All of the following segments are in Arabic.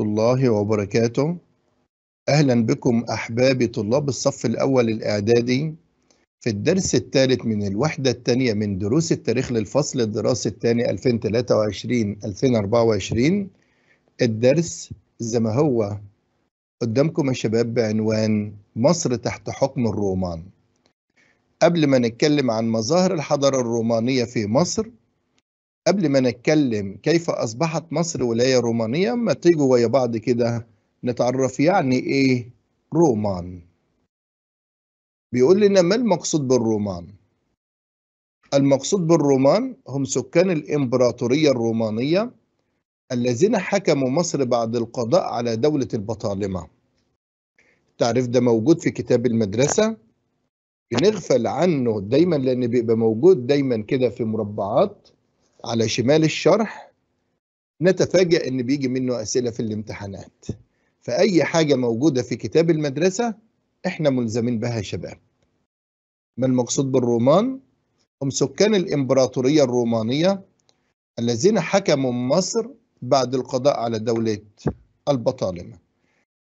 الله وبركاته أهلا بكم أحبابي طلاب الصف الأول الإعدادي في الدرس الثالث من الوحدة الثانية من دروس التاريخ للفصل الدراسي الثاني 2023-2024 الدرس زي ما هو قدامكم يا شباب بعنوان مصر تحت حكم الرومان قبل ما نتكلم عن مظاهر الحضارة الرومانية في مصر قبل ما نتكلم كيف أصبحت مصر ولاية رومانية ما تيجوا ويا بعض كده نتعرف يعني إيه رومان بيقول لنا ما المقصود بالرومان المقصود بالرومان هم سكان الإمبراطورية الرومانية الذين حكموا مصر بعد القضاء على دولة البطالمة التعريف ده موجود في كتاب المدرسة بنغفل عنه دايما لأن بيبقى موجود دايما كده في مربعات على شمال الشرح نتفاجأ إن بيجي منه أسئلة في الامتحانات فأي حاجة موجودة في كتاب المدرسة إحنا ملزمين بها شباب ما المقصود بالرومان؟ هم سكان الإمبراطورية الرومانية الذين حكموا مصر بعد القضاء على دولة البطالمة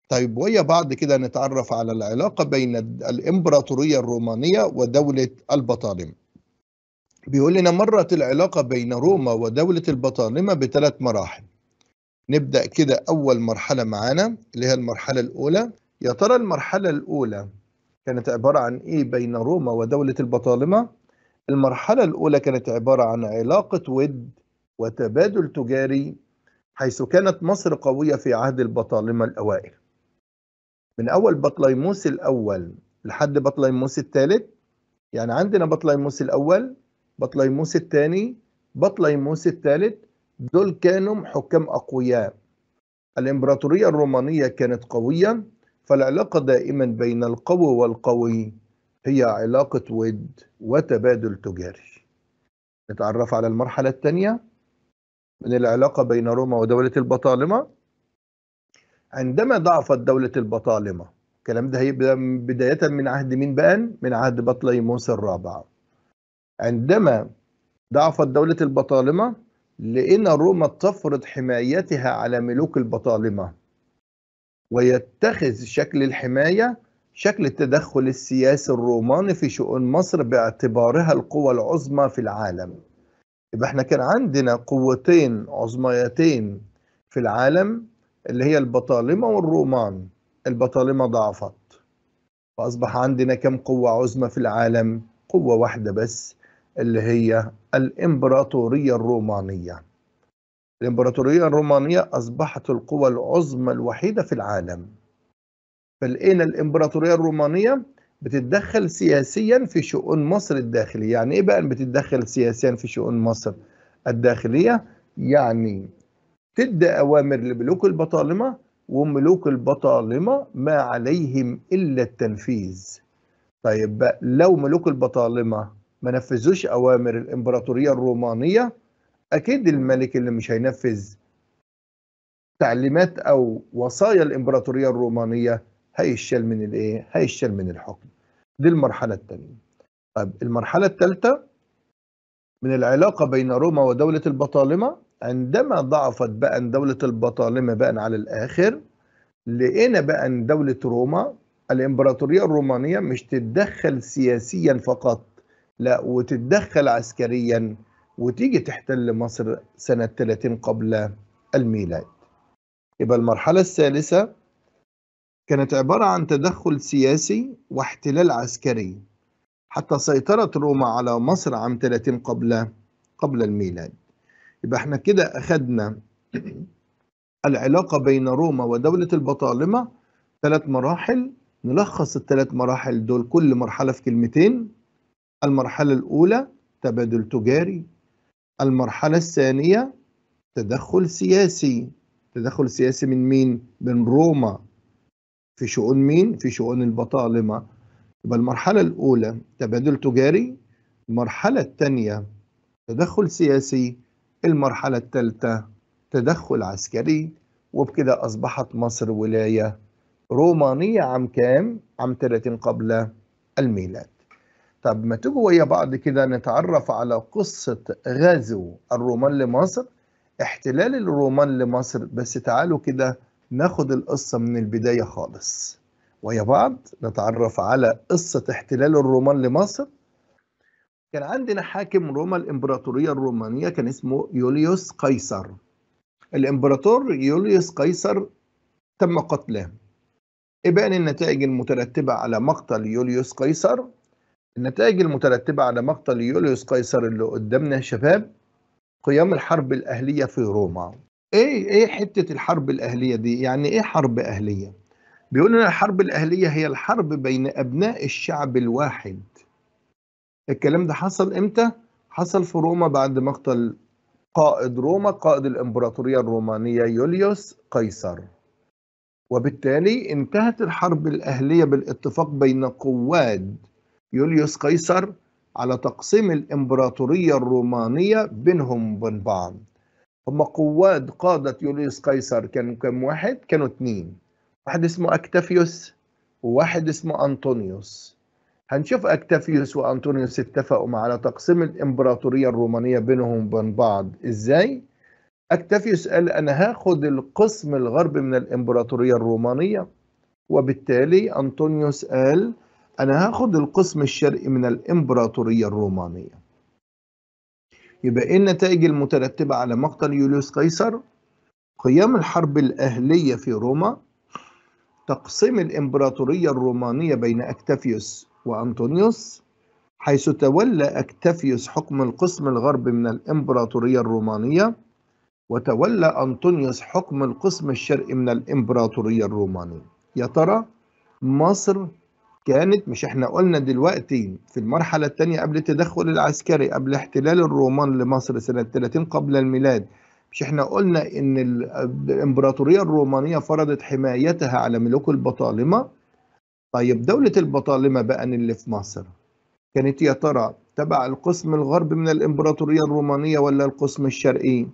طيب ويا بعض كده نتعرف على العلاقة بين الإمبراطورية الرومانية ودولة البطالمة بيقول لنا مرت العلاقة بين روما ودولة البطالمة بثلاث مراحل نبدأ كده أول مرحلة معانا اللي هي المرحلة الأولى يا ترى المرحلة الأولى كانت عبارة عن إيه بين روما ودولة البطالمة؟ المرحلة الأولى كانت عبارة عن علاقة ود وتبادل تجاري حيث كانت مصر قوية في عهد البطالمة الأوائل من أول بطليموس الأول لحد بطليموس الثالث يعني عندنا بطليموس الأول بطليموس الثاني بطليموس الثالث دول كانوا حكام أقوياء الإمبراطورية الرومانية كانت قوية فالعلاقة دائما بين القوي والقوي هي علاقة ود وتبادل تجاري نتعرف على المرحلة الثانية من العلاقة بين روما ودولة البطالمة عندما ضعفت دولة البطالمة الكلام ده هيبدا بداية من عهد مين بقى؟ من عهد بطليموس الرابع عندما ضعفت دولة البطالمة لأن روما تفرض حمايتها على ملوك البطالمة ويتخذ شكل الحماية شكل التدخل السياسي الروماني في شؤون مصر باعتبارها القوى العظمى في العالم يبقى احنا كان عندنا قوتين عظميتين في العالم اللي هي البطالمة والرومان البطالمة ضعفت فأصبح عندنا كم قوة عظمى في العالم قوة واحدة بس اللي هي الإمبراطورية الرومانية الإمبراطورية الرومانية أصبحت القوى العظمى الوحيدة في العالم فلقينا الإمبراطورية الرومانية بتتدخل سياسيا في شؤون مصر الداخلية يعني إيه بقى بتتدخل سياسيا في شؤون مصر الداخلية يعني تدي أوامر لملوك البطالمة وملوك البطالمة ما عليهم إلا التنفيذ طيب لو ملوك البطالمة ما نفذوش اوامر الامبراطوريه الرومانيه اكيد الملك اللي مش هينفذ تعليمات او وصايا الامبراطوريه الرومانيه هيشال من الايه هيشال من الحكم دي المرحله الثانيه طيب المرحله الثالثه من العلاقه بين روما ودوله البطالمه عندما ضعفت بقى دوله البطالمه بقى على الاخر لقينا بقى ان دوله روما الامبراطوريه الرومانيه مش تتدخل سياسيا فقط لا وتتدخل عسكريا وتيجي تحتل مصر سنة 30 قبل الميلاد يبقى المرحلة الثالثة كانت عبارة عن تدخل سياسي واحتلال عسكري حتى سيطرت روما على مصر عام 30 قبل قبل الميلاد يبقى احنا كده أخدنا العلاقة بين روما ودولة البطالمة ثلاث مراحل نلخص الثلاث مراحل دول كل مرحلة في كلمتين المرحلة الأولى تبادل تجاري المرحلة الثانية تدخل سياسي تدخل سياسي من مين؟ من روما في شؤون مين؟ في شؤون البطالمة يبقى المرحلة الأولى تبادل تجاري المرحلة الثانية تدخل سياسي المرحلة الثالثة تدخل عسكري وبكده أصبحت مصر ولاية رومانية عام كام؟ عام 30 قبل الميلاد طب ما تيجوا ويا بعض كده نتعرف على قصة غزو الرومان لمصر احتلال الرومان لمصر بس تعالوا كده ناخد القصة من البداية خالص ويا بعض نتعرف على قصة احتلال الرومان لمصر كان عندنا حاكم روما الإمبراطورية الرومانية كان اسمه يوليوس قيصر الإمبراطور يوليوس قيصر تم قتله إبان النتائج المترتبة على مقتل يوليوس قيصر النتائج المترتبة على مقتل يوليوس قيصر اللي قدامنا يا شباب قيام الحرب الأهلية في روما ايه ايه حتة الحرب الأهلية دي يعني ايه حرب أهلية بيقول ان الحرب الأهلية هي الحرب بين أبناء الشعب الواحد الكلام ده حصل امتى حصل في روما بعد مقتل قائد روما قائد الإمبراطورية الرومانية يوليوس قيصر وبالتالي انتهت الحرب الأهلية بالاتفاق بين قواد يوليوس قيصر على تقسيم الإمبراطورية الرومانية بينهم وبين بعض هما قواد قادة يوليوس قيصر كانوا كم واحد؟ كانوا اتنين واحد اسمه أكتافيوس وواحد اسمه أنطونيوس هنشوف أكتافيوس وأنطونيوس اتفقوا على تقسيم الإمبراطورية الرومانية بينهم وبين بعض إزاي؟ أكتافيوس قال أنا هاخد القسم الغربي من الإمبراطورية الرومانية وبالتالي أنطونيوس قال انا هاخد القسم الشرقي من الامبراطورية الرومانية يبقى ايه النتائج المترتبة على مقتل يوليوس قيصر قيام الحرب الاهلية في روما تقسيم الامبراطورية الرومانية بين اكتافيوس وانطونيوس حيث تولى اكتافيوس حكم القسم الغربي من الامبراطورية الرومانية وتولى أنطونيوس حكم القسم الشرقي من الإمبراطورية الرومانية يا ترى مصر كانت مش احنا قلنا دلوقتي في المرحلة الثانية قبل التدخل العسكري قبل احتلال الرومان لمصر سنة 30 قبل الميلاد مش احنا قلنا ان الامبراطورية الرومانية فرضت حمايتها على ملوك البطالمة طيب دولة البطالمة بقى اللي في مصر كانت يا ترى تبع القسم الغربي من الامبراطورية الرومانية ولا القسم الشرقي؟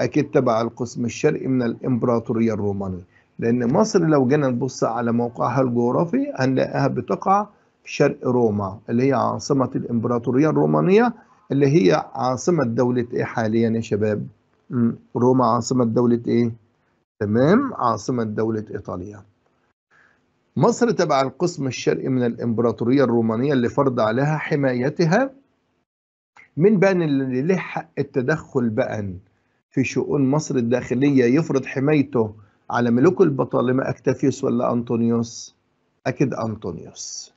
أكيد تبع القسم الشرقي من الامبراطورية الرومانية لأن مصر لو جينا نبص على موقعها الجغرافي هنلاقيها بتقع في شرق روما اللي هي عاصمة الإمبراطورية الرومانية اللي هي عاصمة دولة إيه حاليا يا شباب؟ روما عاصمة دولة إيه؟ تمام عاصمة دولة إيطاليا. مصر تبع القسم الشرقي من الإمبراطورية الرومانية اللي فرض عليها حمايتها من بان اللي له حق التدخل بقى في شؤون مصر الداخلية يفرض حمايته على ملوك البطالمة أكتافيوس ولا أنطونيوس؟ أكيد أنطونيوس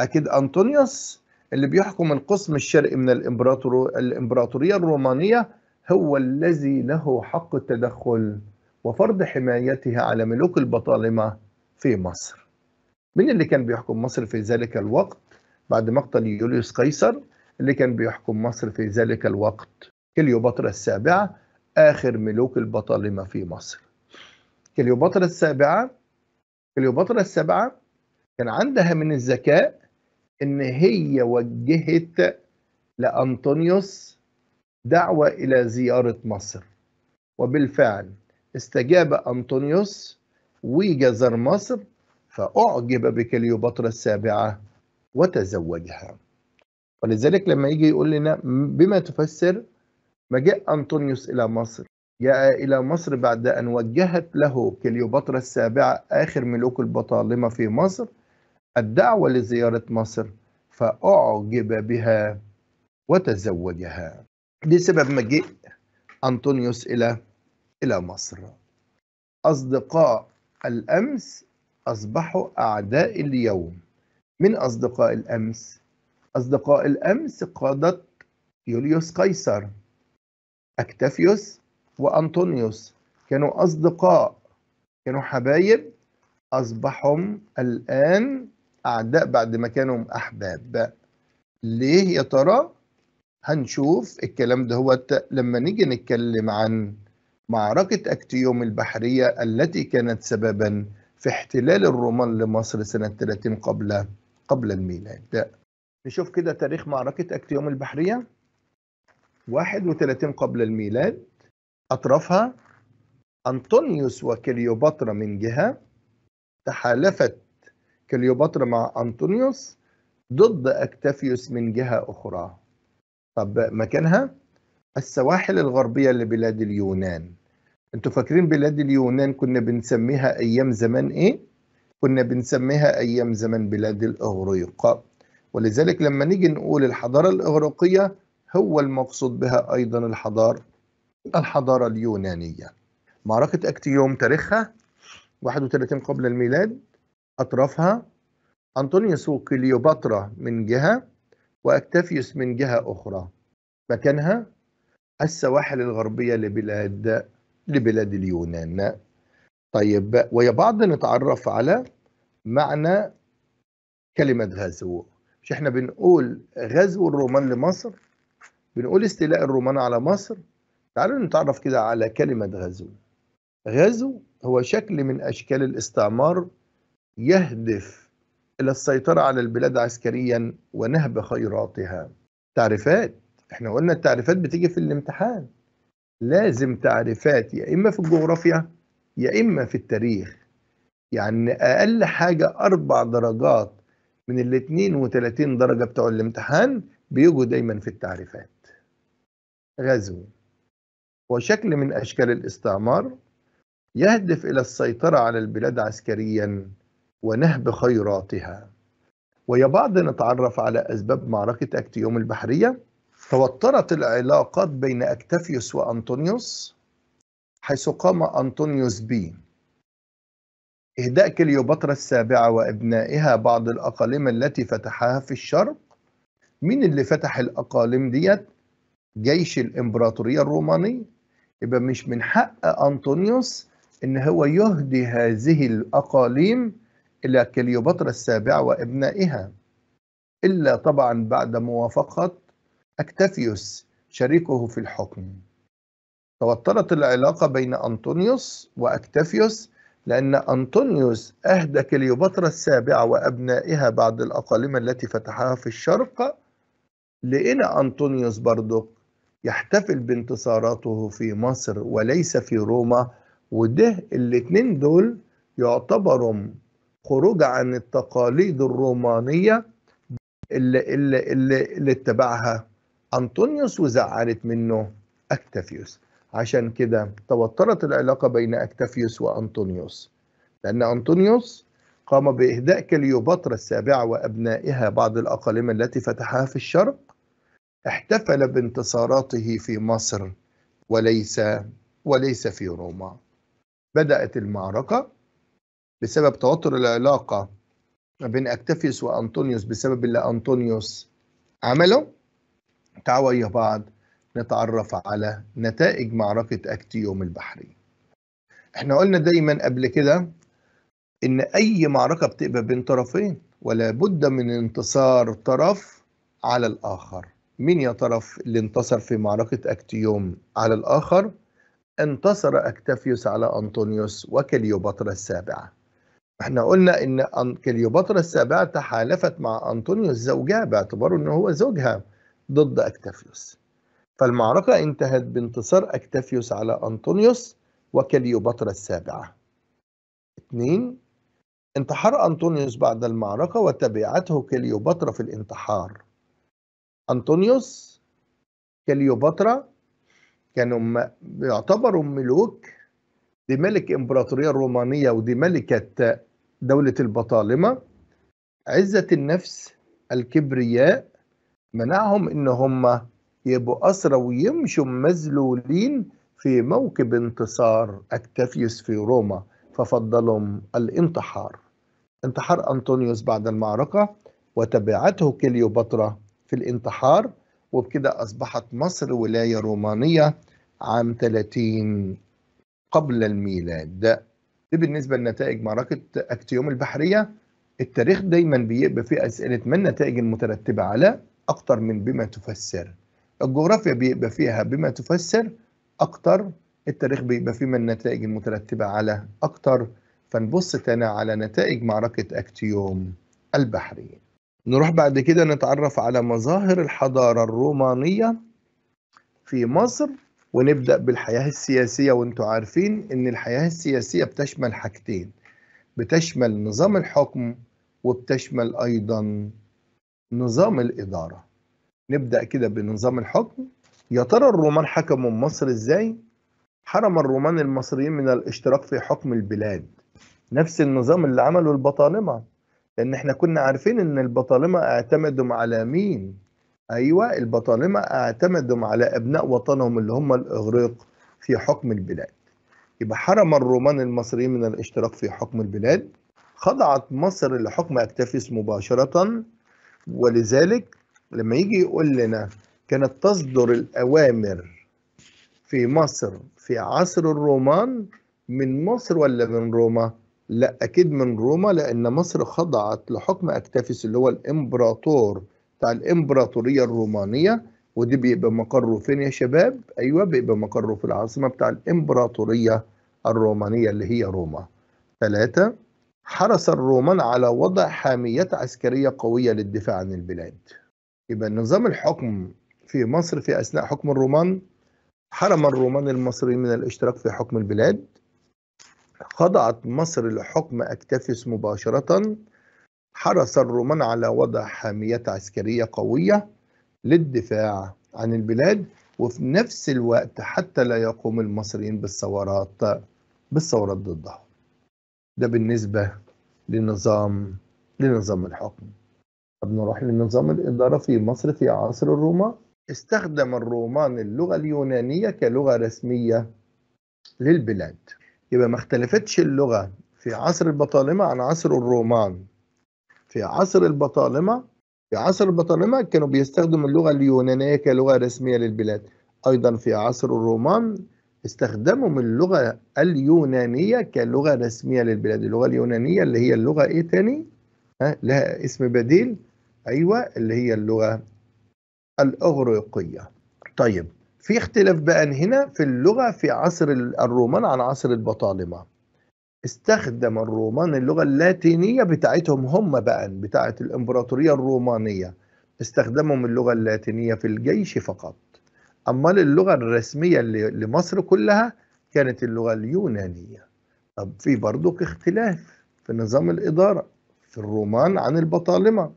أكيد أنطونيوس اللي بيحكم القسم الشرقي من الإمبراطور الإمبراطورية الرومانية هو الذي له حق التدخل وفرض حمايتها على ملوك البطالمة في مصر من اللي كان بيحكم مصر في ذلك الوقت بعد مقتل يوليوس قيصر اللي كان بيحكم مصر في ذلك الوقت كليوباترا السابعة آخر ملوك البطالمة في مصر كليوباترا السابعة كليوباترا السابعة كان عندها من الذكاء إن هي وجهت لأنطونيوس دعوة إلى زيارة مصر وبالفعل استجاب أنطونيوس وجزر مصر فأعجب بكليوباترا السابعة وتزوجها ولذلك لما يجي يقول لنا بما تفسر مجيء أنطونيوس إلى مصر جاء إلى مصر بعد أن وجهت له كليوباترا السابعة آخر ملوك البطالمة في مصر الدعوة لزيارة مصر فأعجب بها وتزوجها لسبب مجيء أنطونيوس إلى إلى مصر أصدقاء الأمس أصبحوا أعداء اليوم من أصدقاء الأمس أصدقاء الأمس قادة يوليوس قيصر أكتافيوس وأنطونيوس كانوا أصدقاء كانوا حبايب أصبحوا الآن أعداء بعد ما كانوا أحباب ليه يا ترى؟ هنشوف الكلام دهوت لما نيجي نتكلم عن معركة أكتيوم البحرية التي كانت سببا في احتلال الرومان لمصر سنة 30 قبل قبل الميلاد نشوف كده تاريخ معركة أكتيوم البحرية 31 قبل الميلاد أطرافها أنطونيوس وكليوباترا من جهة تحالفت كليوباترا مع أنطونيوس ضد أكتافيوس من جهة أخرى طب مكانها السواحل الغربية لبلاد اليونان انتوا فاكرين بلاد اليونان كنا بنسميها أيام زمان إيه؟ كنا بنسميها أيام زمان بلاد الإغريق ولذلك لما نيجي نقول الحضارة الإغريقية هو المقصود بها أيضا الحضارة الحضارة اليونانية معركة أكتيوم تاريخها 31 قبل الميلاد أطرافها أنطونيوس وكليوباترا من جهة وأكتافيوس من جهة أخرى مكانها السواحل الغربية لبلاد لبلاد اليونان طيب ويا بعض نتعرف على معنى كلمة غزو مش احنا بنقول غزو الرومان لمصر بنقول استيلاء الرومان على مصر تعالوا نتعرف كده على كلمة غزو غزو هو شكل من أشكال الاستعمار يهدف إلى السيطرة على البلاد عسكريا ونهب خيراتها تعريفات احنا قلنا التعريفات بتيجي في الامتحان لازم تعريفات يا إما في الجغرافيا يا إما في التاريخ يعني أقل حاجة أربع درجات من ال 32 درجة بتوع الامتحان بيجوا دايما في التعريفات غزو هو شكل من أشكال الاستعمار يهدف إلى السيطرة على البلاد عسكريا ونهب خيراتها ويا بعض نتعرف على أسباب معركة أكتيوم البحرية توترت العلاقات بين أكتافيوس وأنطونيوس حيث قام أنطونيوس بي إهداء كليوباترا السابعة وأبنائها بعض الأقاليم التي فتحها في الشرق مين اللي فتح الأقاليم ديت؟ جيش الإمبراطورية الرومانية يبقى مش من حق أنطونيوس إن هو يهدي هذه الأقاليم إلى كليوباترا السابعة وأبنائها إلا طبعا بعد موافقة أكتافيوس شريكه في الحكم توترت العلاقة بين أنطونيوس وأكتافيوس لأن أنطونيوس أهدى كليوباترا السابعة وأبنائها بعض الأقاليم التي فتحها في الشرق لقينا أنطونيوس برضه يحتفل بانتصاراته في مصر وليس في روما وده الاتنين دول يعتبروا خروج عن التقاليد الرومانية اللي, اللي, اللي, اللي اتبعها أنطونيوس وزعلت منه أكتافيوس عشان كده توترت العلاقة بين أكتافيوس وأنطونيوس لأن أنطونيوس قام بإهداء كليوباترا السابعة وأبنائها بعض الأقاليم التي فتحها في الشرق احتفل بانتصاراته في مصر وليس وليس في روما بدأت المعركة بسبب توتر العلاقة بين أكتافيوس وأنطونيوس بسبب اللي أنطونيوس عمله تعالوا يا بعض نتعرف على نتائج معركة أكتيوم البحري احنا قلنا دايما قبل كده ان اي معركة بتبقى بين طرفين ولا بد من انتصار طرف على الآخر مين يا طرف اللي انتصر في معركة أكتيوم على الآخر؟ انتصر أكتافيوس على أنطونيوس وكليوباترا السابعة احنا قلنا ان كليوباترا السابعة تحالفت مع أنطونيوس زوجها باعتباره ان هو زوجها ضد أكتافيوس فالمعركة انتهت بانتصار أكتافيوس على أنطونيوس وكليوباترا السابعة اثنين انتحر أنطونيوس بعد المعركة وتبعته كليوباترا في الانتحار أنطونيوس كليوباترا كانوا يعتبروا ملوك دي ملك إمبراطورية الرومانية ودي ملكة دولة البطالمة عزة النفس الكبرياء منعهم إن هم يبقوا أسرى ويمشوا مذلولين في موكب انتصار أكتافيوس في روما ففضلهم الانتحار انتحار أنطونيوس بعد المعركة وتبعته كليوباترا في الانتحار وبكده أصبحت مصر ولاية رومانية عام 30 قبل الميلاد دي بالنسبة لنتائج معركة أكتيوم البحرية التاريخ دايما بيبقى فيه أسئلة ما النتائج المترتبة على أكتر من بما تفسر الجغرافيا بيبقى فيها بما تفسر أكتر التاريخ بيبقى فيه من النتائج المترتبة على أكتر فنبص تاني على نتائج معركة أكتيوم البحرية نروح بعد كده نتعرف على مظاهر الحضارة الرومانية في مصر ونبدأ بالحياة السياسية وانتوا عارفين ان الحياة السياسية بتشمل حاجتين بتشمل نظام الحكم وبتشمل أيضا نظام الإدارة نبدأ كده بنظام الحكم يا ترى الرومان حكموا مصر ازاي؟ حرم الرومان المصريين من الاشتراك في حكم البلاد نفس النظام اللي عمله البطالمة لان احنا كنا عارفين ان البطالمه اعتمدوا على مين ايوه البطالمه اعتمدوا على ابناء وطنهم اللي هم الاغريق في حكم البلاد يبقى حرم الرومان المصريين من الاشتراك في حكم البلاد خضعت مصر لحكم اكتافيس مباشره ولذلك لما يجي يقول لنا كانت تصدر الاوامر في مصر في عصر الرومان من مصر ولا من روما؟ لا أكيد من روما لأن مصر خضعت لحكم أكتافيس اللي هو الإمبراطور بتاع الإمبراطورية الرومانية ودي بيبقى مقره فين يا شباب؟ أيوه بيبقى مقره في العاصمة بتاع الإمبراطورية الرومانية اللي هي روما. ثلاثة حرص الرومان على وضع حاميات عسكرية قوية للدفاع عن البلاد. يبقى نظام الحكم في مصر في أثناء حكم الرومان حرم الرومان المصريين من الاشتراك في حكم البلاد خضعت مصر لحكم أكتافيس مباشرة حرص الرومان على وضع حاميات عسكرية قوية للدفاع عن البلاد وفي نفس الوقت حتى لا يقوم المصريين بالثورات بالثورات ضدهم ده بالنسبة لنظام لنظام الحكم طب نروح لنظام الإدارة في مصر في عصر الرومان استخدم الرومان اللغة اليونانية كلغة رسمية للبلاد يبقى ما اختلفتش اللغة في عصر البطالمة عن عصر الرومان في عصر البطالمة في عصر البطالمة كانوا بيستخدموا اللغة اليونانية كلغة رسمية للبلاد أيضا في عصر الرومان استخدموا اللغة اليونانية كلغة رسمية للبلاد اللغة اليونانية اللي هي اللغة إيه تاني؟ ها لها اسم بديل أيوة اللي هي اللغة الأغريقية طيب في اختلاف بقى هنا في اللغة في عصر الرومان عن عصر البطالمة استخدم الرومان اللغة اللاتينية بتاعتهم هم بقى بتاعت الإمبراطورية الرومانية استخدمهم اللغة اللاتينية في الجيش فقط أما اللغة الرسمية لمصر كلها كانت اللغة اليونانية طب في برضك اختلاف في نظام الإدارة في الرومان عن البطالمة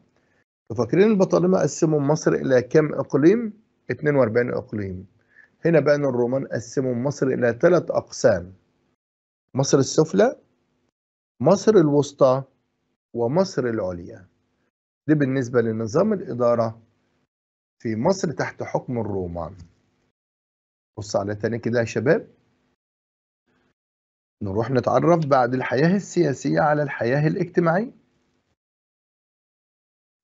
فاكرين البطالمة قسموا مصر إلى كم إقليم؟ 42 إقليم هنا بقى الرومان قسموا مصر إلى ثلاث أقسام مصر السفلى مصر الوسطى ومصر العليا دي بالنسبة لنظام الإدارة في مصر تحت حكم الرومان بص على تاني كده يا شباب نروح نتعرف بعد الحياة السياسية على الحياة الاجتماعية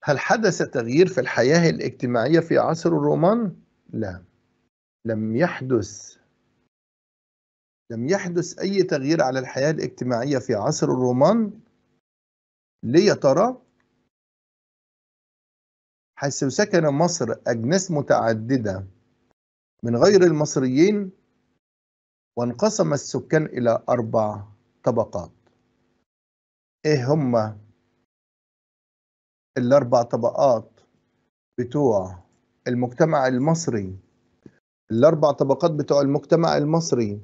هل حدث تغيير في الحياة الاجتماعية في عصر الرومان؟ لا لم يحدث لم يحدث أي تغيير على الحياة الاجتماعية في عصر الرومان ليه يا ترى؟ حيث سكن مصر أجناس متعددة من غير المصريين وانقسم السكان إلى أربع طبقات إيه هما الأربع طبقات بتوع المجتمع المصري الأربع طبقات بتوع المجتمع المصري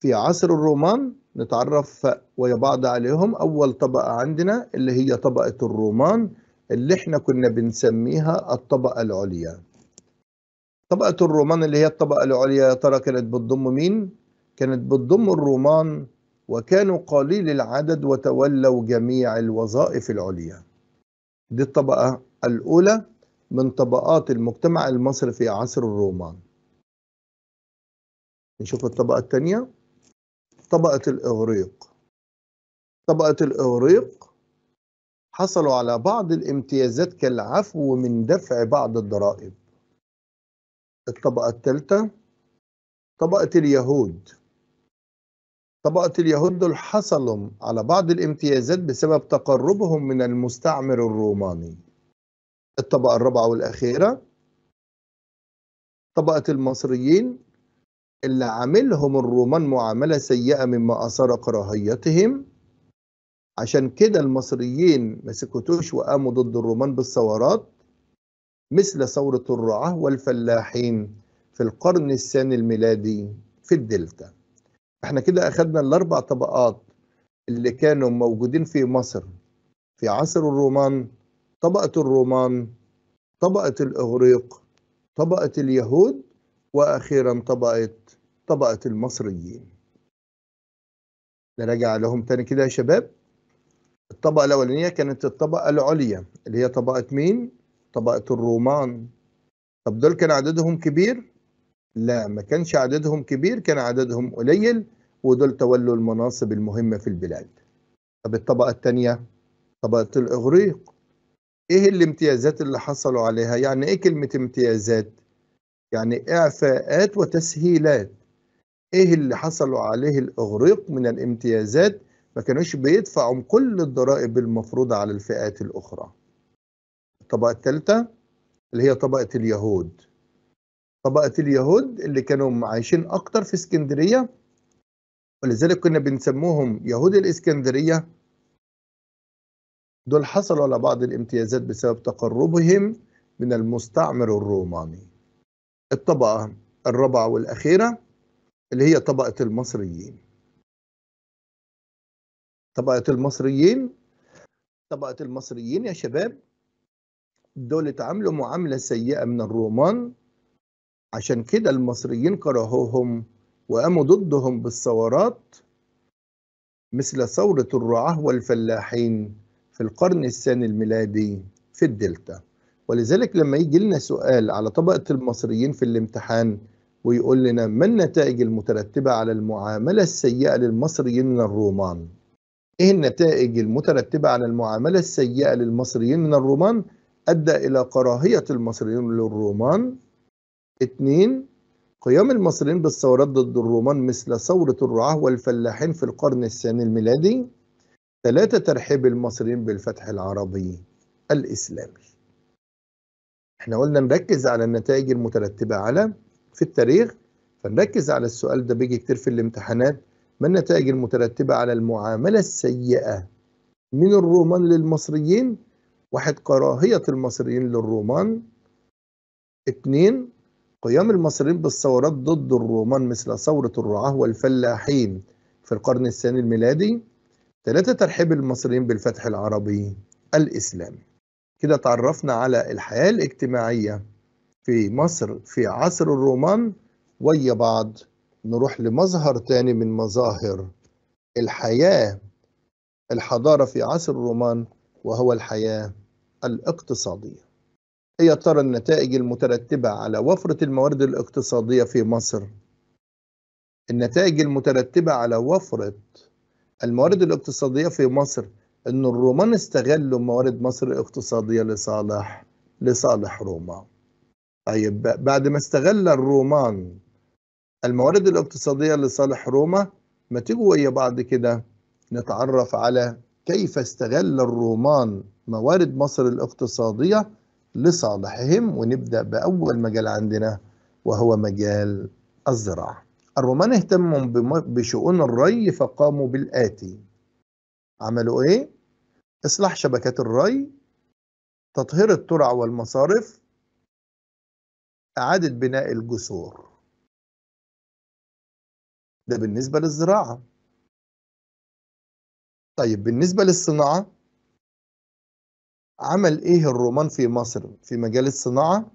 في عصر الرومان نتعرف ويا بعض عليهم أول طبقة عندنا اللي هي طبقة الرومان اللي احنا كنا بنسميها الطبقة العليا طبقة الرومان اللي هي الطبقة العليا يا ترى كانت بتضم مين؟ كانت بتضم الرومان وكانوا قليل العدد وتولوا جميع الوظائف العليا دي الطبقة الأولى من طبقات المجتمع المصري في عصر الرومان نشوف الطبقة الثانية طبقة الإغريق طبقة الإغريق حصلوا على بعض الامتيازات كالعفو من دفع بعض الضرائب الطبقة الثالثة طبقة اليهود طبقة اليهود دول حصلوا على بعض الامتيازات بسبب تقربهم من المستعمر الروماني الطبقة الرابعة والأخيرة طبقة المصريين اللي عاملهم الرومان معاملة سيئة مما أثار كراهيتهم عشان كده المصريين ما سكتوش وقاموا ضد الرومان بالثورات مثل ثورة الرعاة والفلاحين في القرن الثاني الميلادي في الدلتا احنا كده أخدنا الأربع طبقات اللي كانوا موجودين في مصر في عصر الرومان طبقة الرومان طبقة الإغريق طبقة اليهود وأخيرا طبقة طبقة المصريين نراجع لهم تاني كده يا شباب الطبقة الأولانية كانت الطبقة العليا اللي هي طبقة مين؟ طبقة الرومان طب دول كان عددهم كبير؟ لا ما كانش عددهم كبير كان عددهم قليل ودول تولوا المناصب المهمة في البلاد طب الطبقة الثانية طبقة الإغريق إيه الامتيازات اللي حصلوا عليها؟ يعني إيه كلمة امتيازات؟ يعني إعفاءات وتسهيلات إيه اللي حصلوا عليه الإغريق من الامتيازات ما كانوش بيدفعوا كل الضرائب المفروضة على الفئات الأخرى الطبقة الثالثة اللي هي طبقة اليهود طبقة اليهود اللي كانوا عايشين أكتر في اسكندرية ولذلك كنا بنسموهم يهود الإسكندرية دول حصلوا على بعض الامتيازات بسبب تقربهم من المستعمر الروماني الطبقة الرابعة والأخيرة اللي هي طبقة المصريين طبقة المصريين طبقة المصريين يا شباب دول اتعاملوا معاملة سيئة من الرومان عشان كده المصريين كرهوهم وقاموا ضدهم بالثورات مثل ثورة الرعاة والفلاحين في القرن الثاني الميلادي في الدلتا ولذلك لما يجي لنا سؤال على طبقة المصريين في الامتحان ويقول لنا ما النتائج المترتبة على المعاملة السيئة للمصريين من الرومان؟ إيه النتائج المترتبة على المعاملة السيئة للمصريين من الرومان؟ أدى إلى كراهية المصريين للرومان. اثنين قيام المصريين بالثورات ضد الرومان مثل ثورة الرعاة والفلاحين في القرن الثاني الميلادي. ثلاثة ترحيب المصريين بالفتح العربي الإسلامي. احنا قلنا نركز على النتائج المترتبة على في التاريخ فنركز على السؤال ده بيجي كتير في الامتحانات ما النتائج المترتبة على المعاملة السيئة من الرومان للمصريين واحد كراهية المصريين للرومان اثنين قيام المصريين بالثورات ضد الرومان مثل ثورة الرعاة والفلاحين في القرن الثاني الميلادي ثلاثة ترحيب المصريين بالفتح العربي الإسلامي كده تعرفنا على الحياة الاجتماعية في مصر في عصر الرومان ويا بعض نروح لمظهر تاني من مظاهر الحياة الحضارة في عصر الرومان وهو الحياة الاقتصادية هي ترى النتائج المترتبة على وفرة الموارد الاقتصادية في مصر النتائج المترتبة على وفرة الموارد الاقتصادية في مصر أن الرومان استغلوا موارد مصر الاقتصاديه لصالح لصالح روما طيب بعد ما استغل الرومان الموارد الاقتصاديه لصالح روما ما تيجوا ويا بعض كده نتعرف على كيف استغل الرومان موارد مصر الاقتصاديه لصالحهم ونبدا باول مجال عندنا وهو مجال الزراعه الرومان اهتموا بشؤون الري فقاموا بالاتي عملوا ايه إصلاح شبكات الري تطهير الترع والمصارف إعادة بناء الجسور ده بالنسبة للزراعة طيب بالنسبة للصناعة عمل إيه الرومان في مصر في مجال الصناعة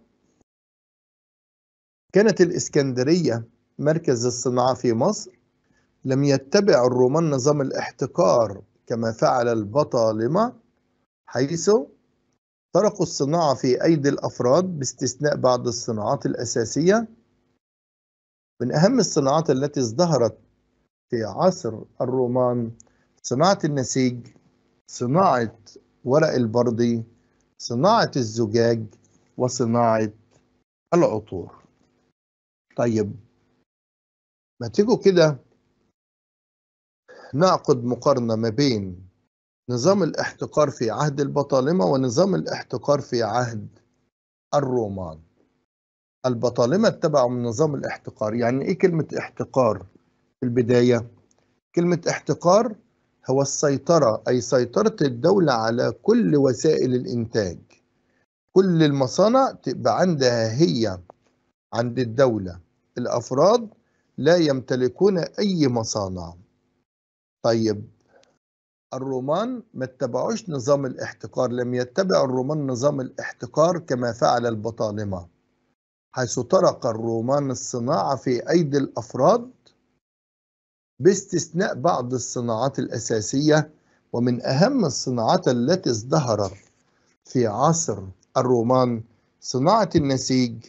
كانت الإسكندرية مركز الصناعة في مصر لم يتبع الرومان نظام الاحتكار كما فعل البطالمة حيث تركوا الصناعة في أيدي الأفراد باستثناء بعض الصناعات الأساسية من أهم الصناعات التي ازدهرت في عصر الرومان صناعة النسيج صناعة ورق البردي صناعة الزجاج وصناعة العطور طيب ما تيجوا كده نعقد مقارنة ما بين نظام الاحتقار في عهد البطالمة ونظام الاحتقار في عهد الرومان البطالمة اتبعوا من نظام الاحتقار يعني ايه كلمة احتقار في البداية كلمة احتقار هو السيطرة أي سيطرة الدولة على كل وسائل الإنتاج كل المصانع تبقى عندها هي عند الدولة الأفراد لا يمتلكون أي مصانع طيب الرومان ما اتبعوش نظام الاحتقار لم يتبع الرومان نظام الاحتقار كما فعل البطالمة حيث طرق الرومان الصناعة في أيدي الأفراد باستثناء بعض الصناعات الأساسية ومن أهم الصناعات التي ازدهرت في عصر الرومان صناعة النسيج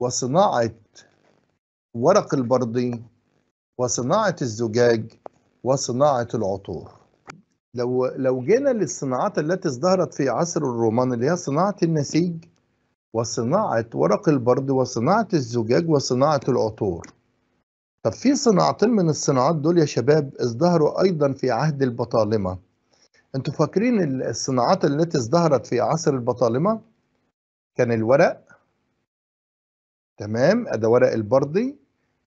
وصناعة ورق البردي وصناعة الزجاج وصناعة العطور لو لو جينا للصناعات التي ازدهرت في عصر الرومان اللي هي صناعة النسيج وصناعة ورق البرد وصناعة الزجاج وصناعة العطور طب في صناعتين من الصناعات دول يا شباب ازدهروا أيضا في عهد البطالمة انتوا فاكرين الصناعات التي ازدهرت في عصر البطالمة كان الورق تمام ده ورق البردي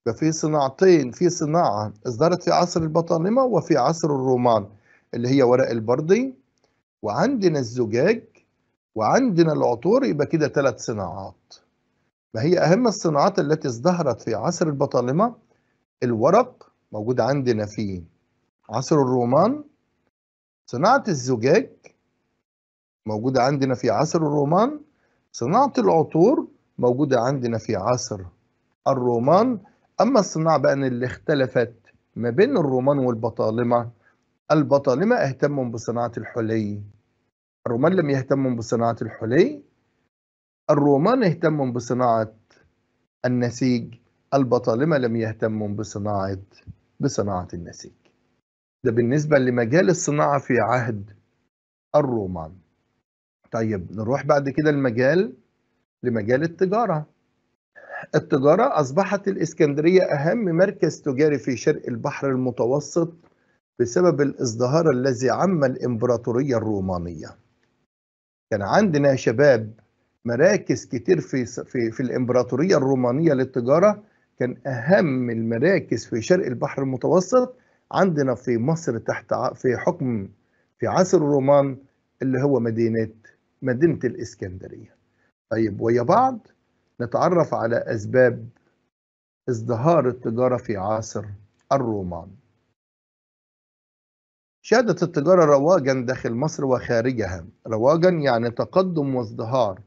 ففي صناعتين في صناعة اصدرت في عصر البطالمة وفي عصر الرومان اللي هي ورق البردي وعندنا الزجاج وعندنا العطور يبقى كده ثلاث صناعات ما هي أهم الصناعات التي ازدهرت في عصر البطالمة الورق موجود عندنا في عصر الرومان صناعة الزجاج موجودة عندنا في عصر الرومان صناعة العطور موجودة عندنا في عصر الرومان أما الصناعة بقى اللي اختلفت ما بين الرومان والبطالمة البطالمة اهتموا بصناعة الحلي الرومان لم يهتموا بصناعة الحلي الرومان اهتموا بصناعة النسيج البطالمة لم يهتموا بصناعة بصناعة النسيج ده بالنسبة لمجال الصناعة في عهد الرومان طيب نروح بعد كده المجال لمجال التجارة التجارة أصبحت الإسكندرية أهم مركز تجاري في شرق البحر المتوسط بسبب الازدهار الذي عم الإمبراطورية الرومانية كان عندنا شباب مراكز كتير في, في, في الإمبراطورية الرومانية للتجارة كان أهم المراكز في شرق البحر المتوسط عندنا في مصر تحت في حكم في عصر الرومان اللي هو مدينة مدينة الإسكندرية طيب ويا بعض نتعرف على أسباب ازدهار التجارة في عصر الرومان شهدت التجارة رواجا داخل مصر وخارجها رواجا يعني تقدم وازدهار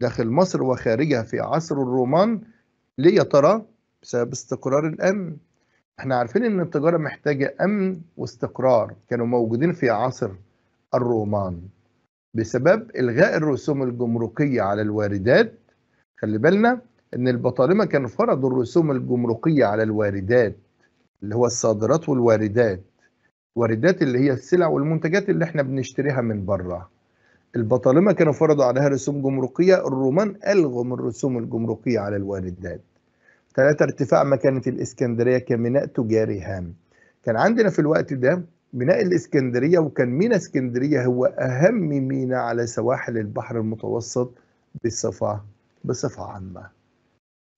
داخل مصر وخارجها في عصر الرومان ليه يا ترى بسبب استقرار الأمن احنا عارفين ان التجارة محتاجة أمن واستقرار كانوا موجودين في عصر الرومان بسبب إلغاء الرسوم الجمركية على الواردات خلي بالنا ان البطالمه كانوا فرضوا الرسوم الجمركيه على الواردات اللي هو الصادرات والواردات واردات اللي هي السلع والمنتجات اللي احنا بنشتريها من بره البطالمه كانوا فرضوا عليها رسوم جمركيه الرومان الغوا من الرسوم الجمركيه على الواردات ثلاثة ارتفاع مكانة الإسكندرية كميناء تجاري هام كان عندنا في الوقت ده ميناء الإسكندرية وكان ميناء اسكندرية هو أهم ميناء على سواحل البحر المتوسط بصفه بصفة عامة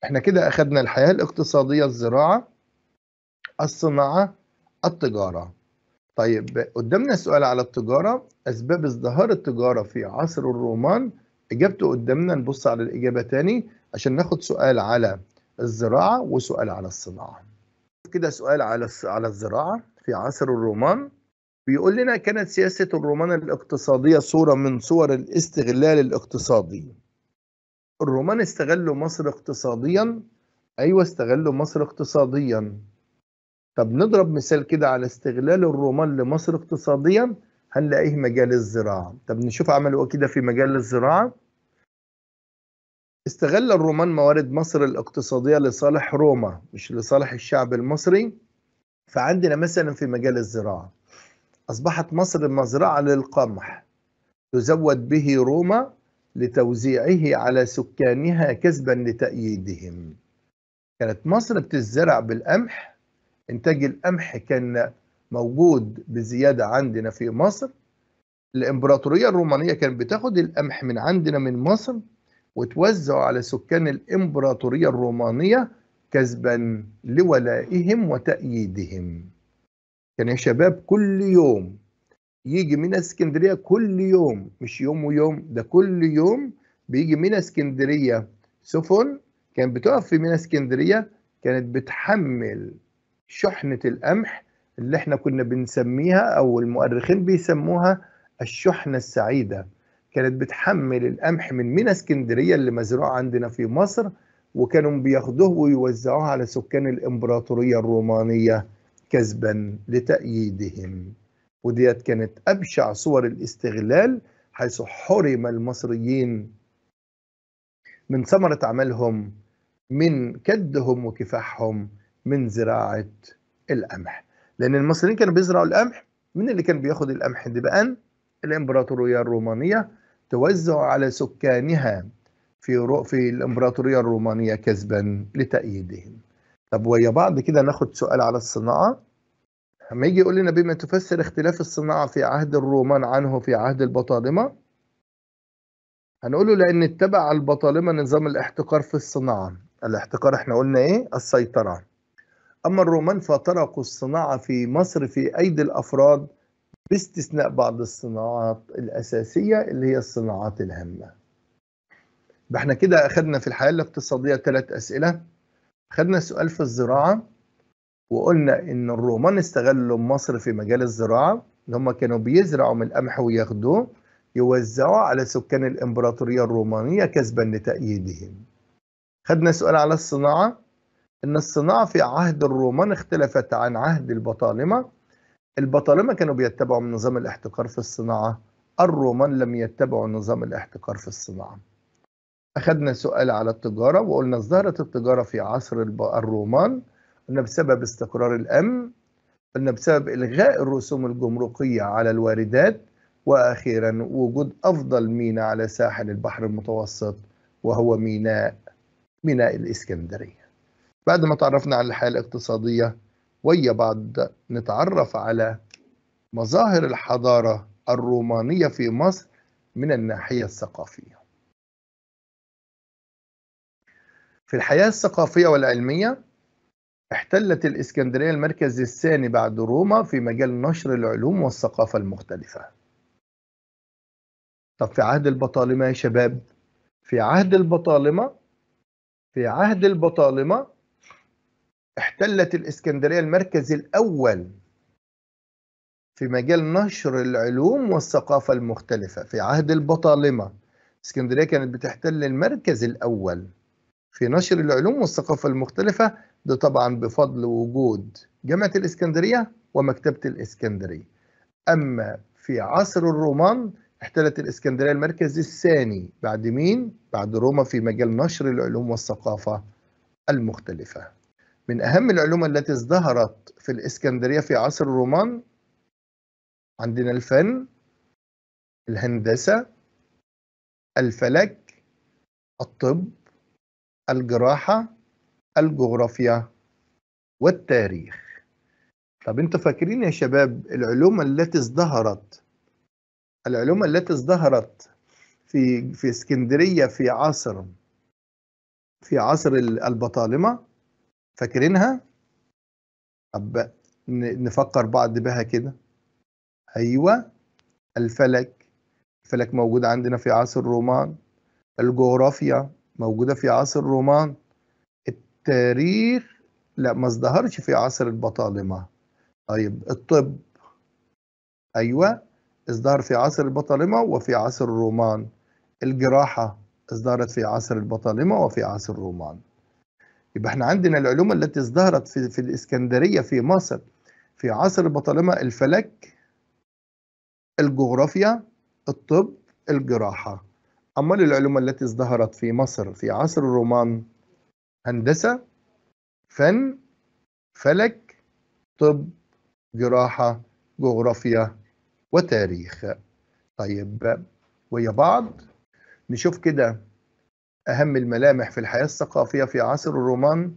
احنا كده أخدنا الحياة الاقتصادية الزراعة الصناعة التجارة طيب قدامنا سؤال على التجارة أسباب ازدهار التجارة في عصر الرومان إجابته قدامنا نبص على الإجابة تاني عشان ناخد سؤال على الزراعة وسؤال على الصناعة كده سؤال على على الزراعة في عصر الرومان بيقول لنا كانت سياسة الرومان الاقتصادية صورة من صور الاستغلال الاقتصادي الرومان استغلوا مصر اقتصاديا ايوه استغلوا مصر اقتصاديا طب نضرب مثال كده على استغلال الرومان لمصر اقتصاديا هنلاقيه مجال الزراعه طب نشوف عملوا إيه كده في مجال الزراعه استغل الرومان موارد مصر الاقتصاديه لصالح روما مش لصالح الشعب المصري فعندنا مثلا في مجال الزراعه اصبحت مصر مزرعه للقمح تزود به روما لتوزيعه على سكانها كسبا لتأييدهم كانت مصر بتزرع بالقمح إنتاج القمح كان موجود بزيادة عندنا في مصر الإمبراطورية الرومانية كانت بتاخد القمح من عندنا من مصر وتوزعه على سكان الإمبراطورية الرومانية كسبا لولائهم وتأييدهم كان يا شباب كل يوم يجي من اسكندريه كل يوم مش يوم ويوم ده كل يوم بيجي من اسكندريه سفن كانت بتقف في من اسكندريه كانت بتحمل شحنه القمح اللي احنا كنا بنسميها او المؤرخين بيسموها الشحنه السعيده كانت بتحمل القمح من ميناء اسكندريه اللي مزروع عندنا في مصر وكانوا بياخدوه ويوزعوه على سكان الامبراطوريه الرومانيه كسبا لتأييدهم وديت كانت أبشع صور الاستغلال حيث حرم المصريين من ثمرة عملهم من كدهم وكفاحهم من زراعة القمح لأن المصريين كانوا بيزرعوا القمح من اللي كان بياخد القمح دي بقى الإمبراطورية الرومانية توزع على سكانها في في الإمبراطورية الرومانية كسبا لتأييدهم طب ويا بعض كده ناخد سؤال على الصناعة اما يجي يقول لنا بما تفسر اختلاف الصناعة في عهد الرومان عنه في عهد البطالمة هنقول له لأن اتبع البطالمة نظام الاحتكار في الصناعة الاحتكار احنا قلنا ايه السيطرة أما الرومان فتركوا الصناعة في مصر في أيدي الأفراد باستثناء بعض الصناعات الأساسية اللي هي الصناعات الهامة احنا كده أخدنا في الحياة الاقتصادية ثلاث أسئلة خدنا سؤال في الزراعة وقلنا ان الرومان استغلوا مصر في مجال الزراعه ان هم كانوا بيزرعوا من القمح وياخدوه يوزعوه على سكان الامبراطوريه الرومانيه كسبا لتأييدهم. خدنا سؤال على الصناعه ان الصناعه في عهد الرومان اختلفت عن عهد البطالمه. البطالمه كانوا بيتبعوا من نظام الاحتكار في الصناعه، الرومان لم يتبعوا نظام الاحتكار في الصناعه. أخذنا سؤال على التجارة وقلنا ازدهرت التجارة في عصر الرومان قلنا بسبب استقرار الأمن قلنا بسبب إلغاء الرسوم الجمركية على الواردات وأخيرا وجود أفضل ميناء على ساحل البحر المتوسط وهو ميناء ميناء الإسكندرية بعد ما تعرفنا على الحالة الاقتصادية ويا بعض نتعرف على مظاهر الحضارة الرومانية في مصر من الناحية الثقافية في الحياة الثقافية والعلمية احتلت الإسكندرية المركز الثاني بعد روما في مجال نشر العلوم والثقافة المختلفة طب في عهد البطالمة يا شباب في عهد البطالمة في عهد البطالمة احتلت الإسكندرية المركز الأول في مجال نشر العلوم والثقافة المختلفة في عهد البطالمة اسكندرية كانت بتحتل المركز الأول في نشر العلوم والثقافة المختلفة ده طبعا بفضل وجود جامعة الإسكندرية ومكتبة الإسكندرية أما في عصر الرومان احتلت الإسكندرية المركز الثاني بعد مين؟ بعد روما في مجال نشر العلوم والثقافة المختلفة من أهم العلوم التي ازدهرت في الإسكندرية في عصر الرومان عندنا الفن الهندسة الفلك الطب الجراحة الجغرافيا والتاريخ طب انتوا فاكرين يا شباب العلوم التي ازدهرت العلوم التي ازدهرت في في اسكندريه في عصر في عصر البطالمه فاكرينها طب نفكر بعض بها كده ايوه الفلك الفلك موجود عندنا في عصر الرومان الجغرافيا موجوده في عصر الرومان التاريخ لا ما ازدهرش في عصر البطالمة طيب الطب أيوة ازدهر في عصر البطالمة وفي عصر الرومان الجراحة ازدهرت في عصر البطالمة وفي عصر الرومان يبقى احنا عندنا العلوم التي ازدهرت في, في الإسكندرية في مصر في عصر البطالمة الفلك الجغرافيا الطب الجراحة أما العلوم التي ازدهرت في مصر في عصر الرومان هندسة فن فلك طب جراحة جغرافيا وتاريخ طيب ويا بعض نشوف كده أهم الملامح في الحياة الثقافية في عصر الرومان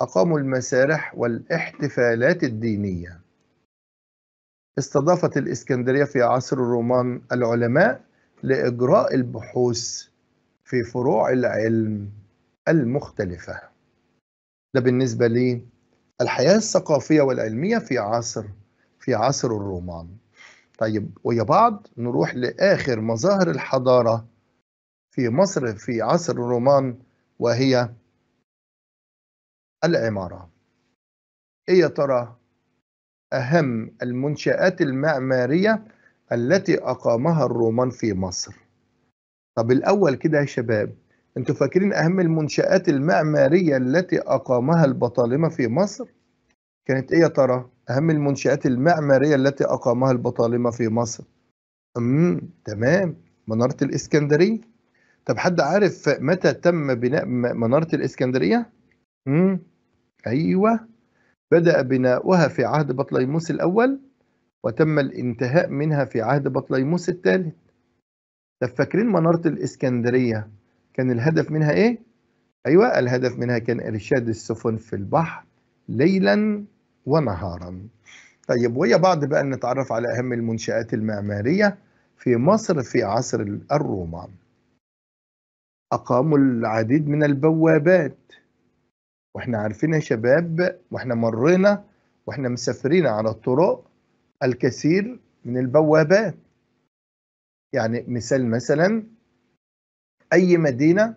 أقاموا المسارح والاحتفالات الدينية استضافت الإسكندرية في عصر الرومان العلماء لإجراء البحوث في فروع العلم المختلفة ده بالنسبة للحياة الثقافية والعلمية في عصر في عصر الرومان طيب ويا بعض نروح لآخر مظاهر الحضارة في مصر في عصر الرومان وهي العمارة إيه يا ترى أهم المنشآت المعمارية التي أقامها الرومان في مصر طب الأول كده يا شباب انتوا فاكرين اهم المنشآت المعمارية التي اقامها البطالمة في مصر كانت ايه يا ترى اهم المنشآت المعمارية التي اقامها البطالمة في مصر امم تمام منارة الاسكندرية طب حد عارف متى تم بناء منارة الاسكندرية امم ايوه بدأ بناؤها في عهد بطليموس الاول وتم الانتهاء منها في عهد بطليموس الثالث طب فاكرين منارة الاسكندرية كان الهدف منها إيه؟ أيوة الهدف منها كان إرشاد السفن في البحر ليلا ونهارا طيب ويا بعض بقى نتعرف على أهم المنشآت المعمارية في مصر في عصر الرومان أقاموا العديد من البوابات واحنا عارفين يا شباب واحنا مرينا واحنا مسافرين على الطرق الكثير من البوابات يعني مثال مثلا اي مدينه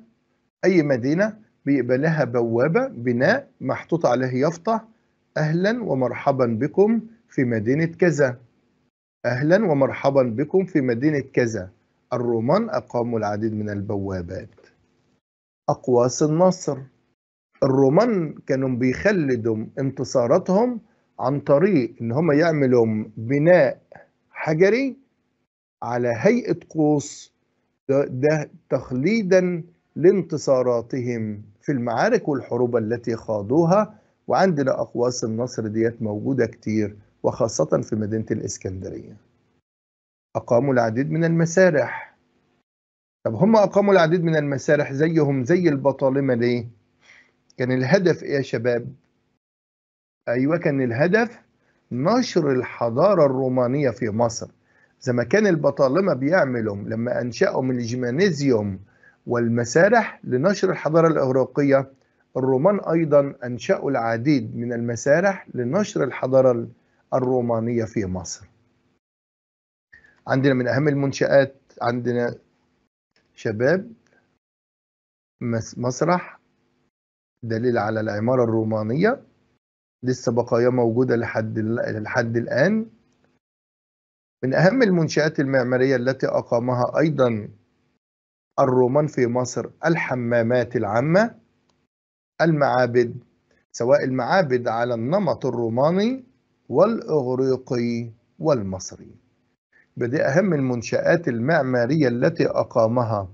اي مدينه بيبقى لها بوابه بناء محطوط عليه يافطه اهلا ومرحبا بكم في مدينه كذا اهلا ومرحبا بكم في مدينه كذا الرومان اقاموا العديد من البوابات اقواس النصر الرومان كانوا بيخلدوا انتصاراتهم عن طريق ان هم يعملوا بناء حجري على هيئه قوس ده تخليدا لانتصاراتهم في المعارك والحروب التي خاضوها وعندنا أقواس النصر ديت موجودة كتير وخاصة في مدينة الإسكندرية أقاموا العديد من المسارح طب هم أقاموا العديد من المسارح زيهم زي البطالمة ليه؟ كان الهدف إيه يا شباب؟ أيوة كان الهدف نشر الحضارة الرومانية في مصر زي ما كان البطالمه بيعملهم لما انشاوا من الجيمانيزيوم والمسارح لنشر الحضاره الاغريقيه الرومان ايضا انشاوا العديد من المسارح لنشر الحضاره الرومانيه في مصر عندنا من اهم المنشات عندنا شباب مسرح دليل على العماره الرومانيه لسه بقايا موجوده لحد لحد الان من أهم المنشآت المعمارية التي أقامها أيضا الرومان في مصر الحمامات العامة المعابد سواء المعابد على النمط الروماني والإغريقي والمصري بدي أهم المنشآت المعمارية التي أقامها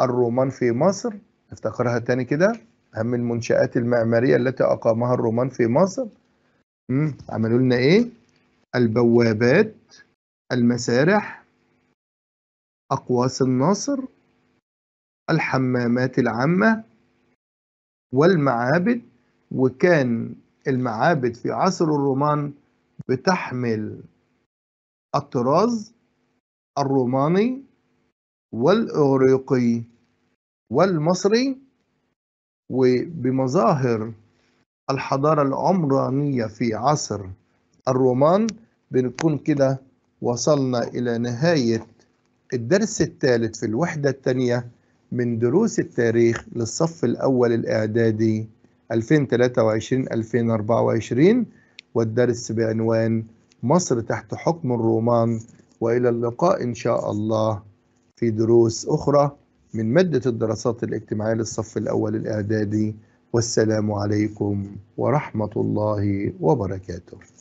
الرومان في مصر افتكرها تاني كده أهم المنشآت المعمارية التي أقامها الرومان في مصر عملوا لنا إيه البوابات المسارح أقواس الناصر الحمامات العامة والمعابد وكان المعابد في عصر الرومان بتحمل الطراز الروماني والإغريقي والمصري وبمظاهر الحضارة العمرانية في عصر الرومان بنكون كده وصلنا إلى نهاية الدرس الثالث في الوحدة الثانية من دروس التاريخ للصف الأول الإعدادي 2023-2024 والدرس بعنوان مصر تحت حكم الرومان وإلى اللقاء إن شاء الله في دروس أخرى من مادة الدراسات الاجتماعية للصف الأول الإعدادي والسلام عليكم ورحمة الله وبركاته